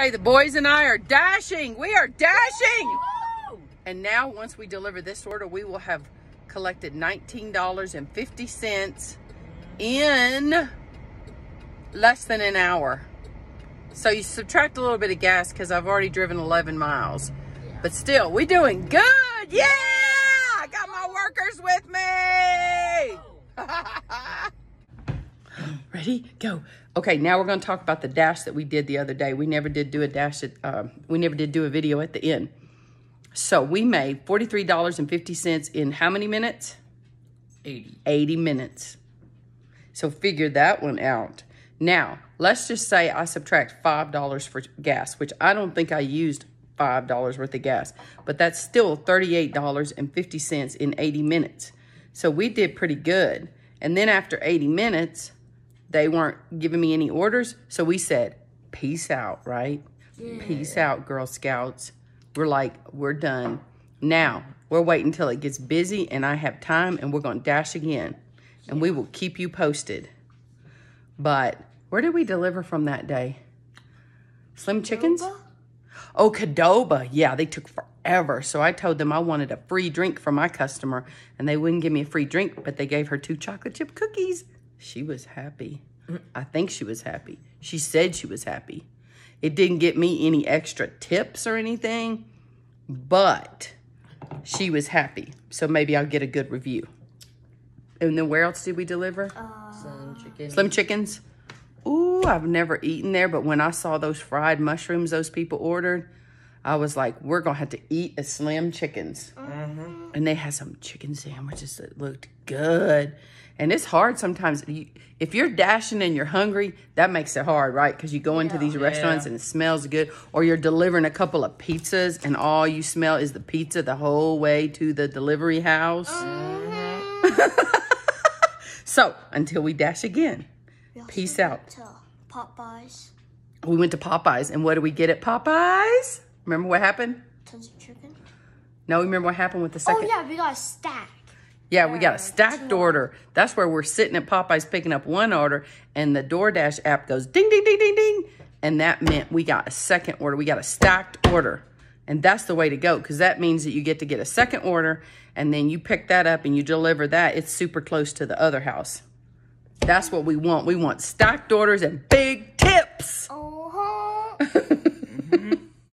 Hey, the boys and I are dashing. We are dashing. And now once we deliver this order, we will have collected $19.50 in less than an hour. So you subtract a little bit of gas because I've already driven 11 miles. Yeah. But still, we're doing good. Yeah! I got my workers with me. Ready? Go. Okay, now we're going to talk about the dash that we did the other day. We never did do a dash at, um, we never did do a video at the end. So we made $43.50 in how many minutes? 80. 80 minutes. So figure that one out. Now, let's just say I subtract $5 for gas, which I don't think I used $5 worth of gas, but that's still $38.50 in 80 minutes. So we did pretty good. And then after 80 minutes, they weren't giving me any orders. So we said, peace out, right? Yeah. Peace out, Girl Scouts. We're like, we're done. Now, we're waiting until it gets busy and I have time and we're going to dash again. And yeah. we will keep you posted. But where did we deliver from that day? Slim Chickens? Oh, Cadoba. Yeah, they took forever. So I told them I wanted a free drink for my customer and they wouldn't give me a free drink, but they gave her two chocolate chip cookies she was happy. I think she was happy. She said she was happy. It didn't get me any extra tips or anything, but she was happy. So maybe I'll get a good review. And then where else did we deliver? Uh, Slim Chickens. Slim Chickens. Ooh, I've never eaten there, but when I saw those fried mushrooms those people ordered, I was like, we're gonna have to eat a slim chickens. Mm-hmm. And they had some chicken sandwiches that looked good. And it's hard sometimes. if you're dashing and you're hungry, that makes it hard, right? Because you go into yeah. these restaurants yeah. and it smells good, or you're delivering a couple of pizzas and all you smell is the pizza the whole way to the delivery house. Mm-hmm. so until we dash again, we peace out. Popeyes. We went to Popeyes, and what do we get at Popeyes? Remember what happened? Tons of chicken. No, remember what happened with the second? Oh yeah, we got a stack. Yeah, we got a stacked order. That's where we're sitting at Popeyes picking up one order, and the DoorDash app goes ding, ding, ding, ding, ding. And that meant we got a second order. We got a stacked order. And that's the way to go because that means that you get to get a second order, and then you pick that up and you deliver that. It's super close to the other house. That's what we want. We want stacked orders and big